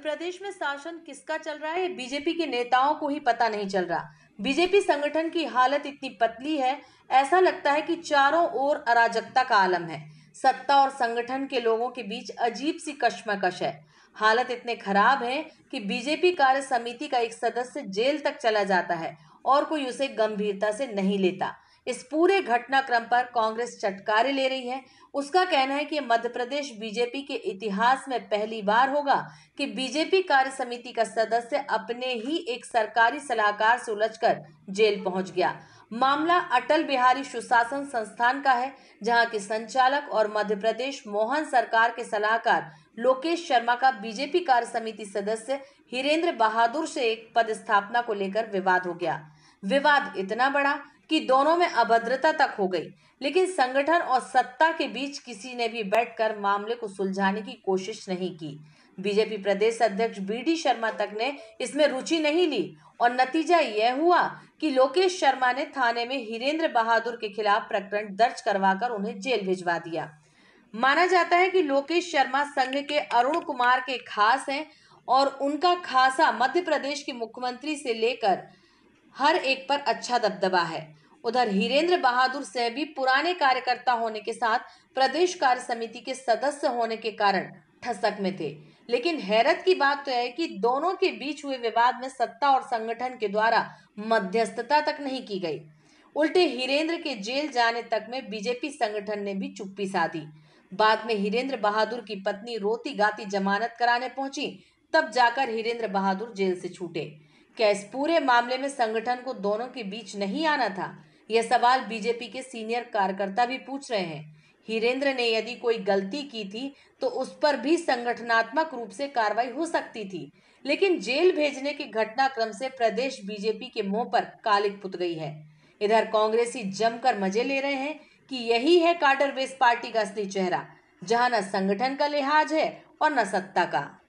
प्रदेश में शासन किसका चल रहा है बीजेपी के नेताओं को ही पता नहीं चल रहा बीजेपी संगठन की हालत इतनी पतली है ऐसा लगता है कि चारों ओर अराजकता का आलम है सत्ता और संगठन के लोगों के बीच अजीब सी कश्मकश है हालत इतने खराब है कि बीजेपी कार्य समिति का एक सदस्य जेल तक चला जाता है और कोई उसे गंभीरता से नहीं लेता इस पूरे घटनाक्रम पर कांग्रेस चटकारे ले रही है उसका कहना है कि मध्य प्रदेश बीजेपी के इतिहास में पहली बार होगा कि बीजेपी कार्य समिति का सदस्य अपने ही एक सरकारी सलाहकार से उलझकर जेल पहुंच गया मामला अटल बिहारी सुशासन संस्थान का है जहां के संचालक और मध्य प्रदेश मोहन सरकार के सलाहकार लोकेश शर्मा का बीजेपी कार्य समिति सदस्य हिरेंद्र बहादुर से एक पदस्थापना को लेकर विवाद हो गया विवाद इतना बड़ा कि दोनों में अभद्रता तक हो गई लेकिन संगठन और सत्ता के बीच किसी ने भी बैठकर मामले को सुलझाने की कोशिश नहीं की बीजेपी प्रदेश अध्यक्ष बीडी शर्मा तक ने इसमें रुचि नहीं ली और नतीजा यह हुआ कि लोकेश शर्मा ने थाने में हीरेंद्र बहादुर के खिलाफ प्रकरण दर्ज करवाकर उन्हें जेल भिजवा दिया माना जाता है कि लोकेश शर्मा संघ के अरुण कुमार के खास हैं और उनका खासा मध्य प्रदेश के मुख्यमंत्री से लेकर हर एक पर अच्छा दबदबा है उधर हीरेंद्र बहादुर से भी पुराने कार्यकर्ता होने के साथ प्रदेश कार्य समिति के सदस्य होने के कारण ठसक में थे लेकिन हैरत की बात तो है कि दोनों के बीच हुए विवाद में सत्ता और संगठन के द्वारा मध्यस्थता तक नहीं की गई उल्टे हीरेंद्र के जेल जाने तक में बीजेपी संगठन ने भी चुप्पी साधी बाद में हीरेंद्र बहादुर की पत्नी रोती गाती जमानत कराने पहुंची तब जाकर हीरेंद्र बहादुर जेल से छूटे क्या इस पूरे मामले में संगठन को दोनों के बीच नहीं आना था यह सवाल बीजेपी के सीनियर कार्यकर्ता भी पूछ रहे हैं हीरेंद्र ने यदि कोई गलती की थी तो उस पर भी संगठनात्मक रूप से कार्रवाई हो सकती थी लेकिन जेल भेजने की घटनाक्रम से प्रदेश बीजेपी के मुंह पर कालिक पुत गई है इधर कांग्रेसी जमकर मजे ले रहे हैं कि यही है कार्डरवेस वेस्ट पार्टी का असली चेहरा जहां न संगठन का लिहाज है और न सत्ता का